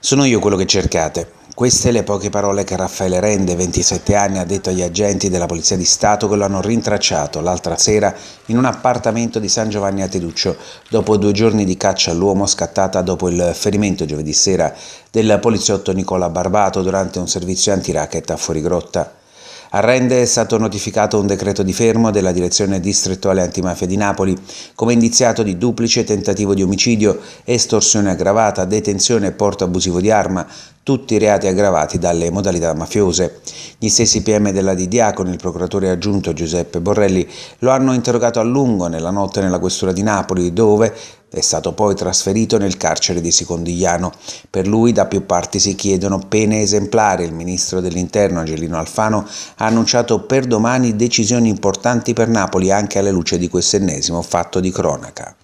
Sono io quello che cercate. Queste le poche parole che Raffaele Rende, 27 anni, ha detto agli agenti della Polizia di Stato che lo hanno rintracciato l'altra sera in un appartamento di San Giovanni a Teduccio, dopo due giorni di caccia all'uomo scattata dopo il ferimento giovedì sera del poliziotto Nicola Barbato durante un servizio antiracket a Fuorigrotta. A Rende è stato notificato un decreto di fermo della Direzione Distrettuale Antimafia di Napoli come indiziato di duplice tentativo di omicidio, estorsione aggravata, detenzione e porto abusivo di arma, tutti i reati aggravati dalle modalità mafiose. Gli stessi PM della Di Diacono, il procuratore aggiunto Giuseppe Borrelli, lo hanno interrogato a lungo nella notte nella questura di Napoli, dove è stato poi trasferito nel carcere di Secondigliano. Per lui da più parti si chiedono pene esemplari. Il ministro dell'Interno Angelino Alfano ha annunciato per domani decisioni importanti per Napoli anche alla luce di quest'ennesimo fatto di cronaca.